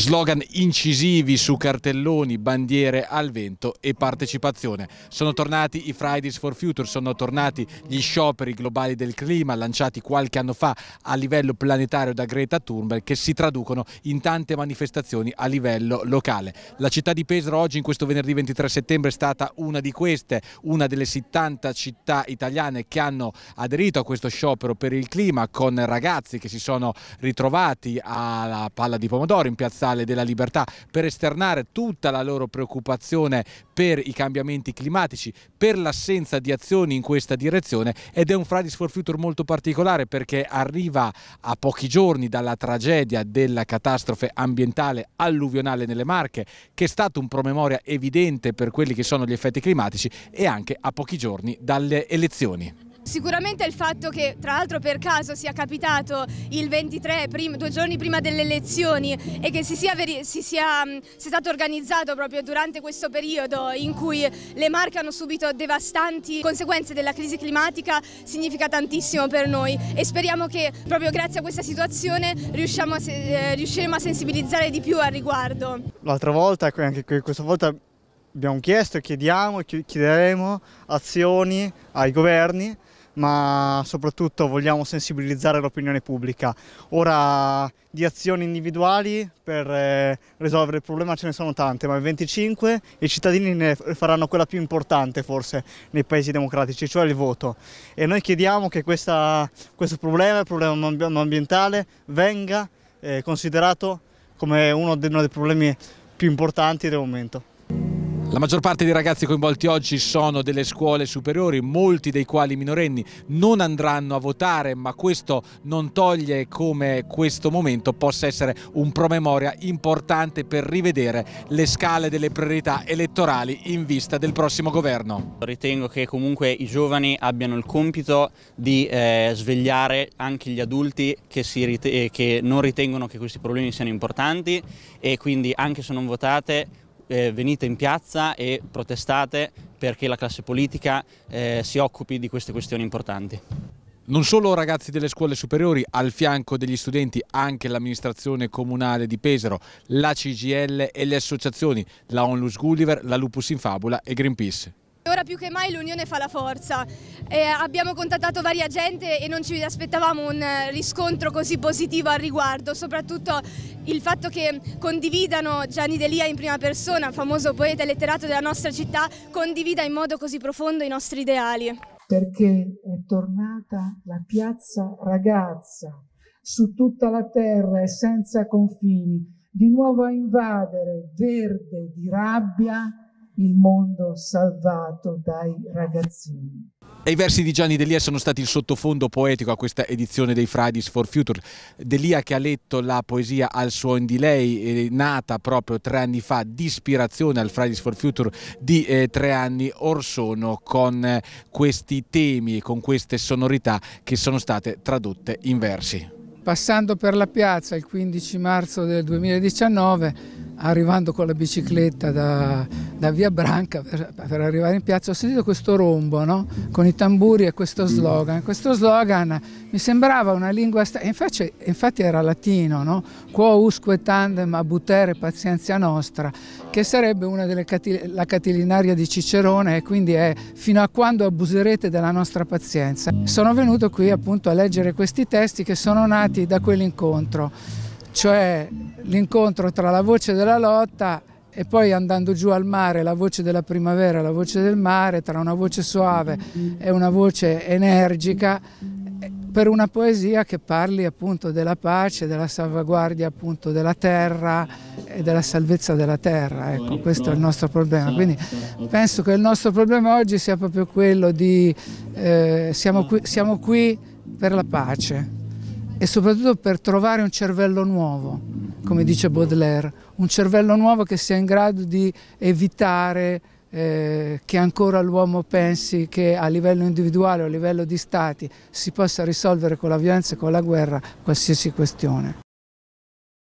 slogan incisivi su cartelloni, bandiere al vento e partecipazione. Sono tornati i Fridays for Future, sono tornati gli scioperi globali del clima lanciati qualche anno fa a livello planetario da Greta Thunberg che si traducono in tante manifestazioni a livello locale. La città di Pesaro oggi in questo venerdì 23 settembre è stata una di queste, una delle 70 città italiane che hanno aderito a questo sciopero per il clima con ragazzi che si sono ritrovati alla palla di pomodoro in piazza piazzale della Libertà per esternare tutta la loro preoccupazione per i cambiamenti climatici, per l'assenza di azioni in questa direzione ed è un Fridays for Future molto particolare perché arriva a pochi giorni dalla tragedia della catastrofe ambientale alluvionale nelle Marche che è stato un promemoria evidente per quelli che sono gli effetti climatici e anche a pochi giorni dalle elezioni. Sicuramente il fatto che tra l'altro per caso sia capitato il 23, prima, due giorni prima delle elezioni e che si sia, si sia, mm, si è stato organizzato proprio durante questo periodo in cui le Marche hanno subito devastanti conseguenze della crisi climatica significa tantissimo per noi e speriamo che proprio grazie a questa situazione riusciamo a, eh, riusciremo a sensibilizzare di più al riguardo. L'altra volta, anche questa volta abbiamo chiesto, chiediamo, chiederemo azioni ai governi ma soprattutto vogliamo sensibilizzare l'opinione pubblica. Ora di azioni individuali per eh, risolvere il problema ce ne sono tante, ma il 25 i cittadini ne faranno quella più importante forse nei paesi democratici, cioè il voto. E noi chiediamo che questa, questo problema, il problema ambientale, venga eh, considerato come uno dei problemi più importanti del momento. La maggior parte dei ragazzi coinvolti oggi sono delle scuole superiori, molti dei quali minorenni non andranno a votare, ma questo non toglie come questo momento possa essere un promemoria importante per rivedere le scale delle priorità elettorali in vista del prossimo governo. Ritengo che comunque i giovani abbiano il compito di eh, svegliare anche gli adulti che, rite eh, che non ritengono che questi problemi siano importanti e quindi anche se non votate eh, venite in piazza e protestate perché la classe politica eh, si occupi di queste questioni importanti. Non solo ragazzi delle scuole superiori, al fianco degli studenti anche l'amministrazione comunale di Pesaro, la CGL e le associazioni, la Onlus Gulliver, la Lupus in Fabula e Greenpeace. Ora più che mai l'unione fa la forza. Eh, abbiamo contattato varia gente e non ci aspettavamo un eh, riscontro così positivo al riguardo, soprattutto il fatto che condividano Gianni Delia in prima persona, famoso poeta e letterato della nostra città, condivida in modo così profondo i nostri ideali. Perché è tornata la piazza ragazza su tutta la terra e senza confini, di nuovo a invadere verde di rabbia il mondo salvato dai ragazzini. E i versi di Gianni Delia sono stati il sottofondo poetico a questa edizione dei Fridays for Future. Delia che ha letto la poesia Al suon di lei, eh, nata proprio tre anni fa di ispirazione al Fridays for Future di eh, tre anni or sono con eh, questi temi e con queste sonorità che sono state tradotte in versi. Passando per la piazza il 15 marzo del 2019 arrivando con la bicicletta da, da via Branca per, per, arrivare in piazza, ho sentito questo rombo no? con i tamburi e questo mm. slogan. Questo slogan mi sembrava una lingua infatti, infatti, era latino, no? quo usque tandem abutere pazienza nostra, che sarebbe una delle catil la catilinaria di Cicerone e quindi è fino a quando abuserete della nostra pazienza. Sono venuto qui appunto a leggere questi testi che sono nati da quell'incontro cioè l'incontro tra la voce della lotta e poi andando giù al mare la voce della primavera, la voce del mare, tra una voce suave e una voce energica, eh, per una poesia che parli appunto della pace, della salvaguardia appunto della terra e della salvezza della terra, ecco questo è il nostro problema, quindi penso che il nostro problema oggi sia proprio quello di eh, siamo qui, siamo qui per la pace e soprattutto per trovare un cervello nuovo, come dice Baudelaire, un cervello nuovo che sia in grado di evitare eh, che ancora l'uomo pensi che a livello individuale o a livello di stati si possa risolvere con la violenza e con la guerra qualsiasi questione.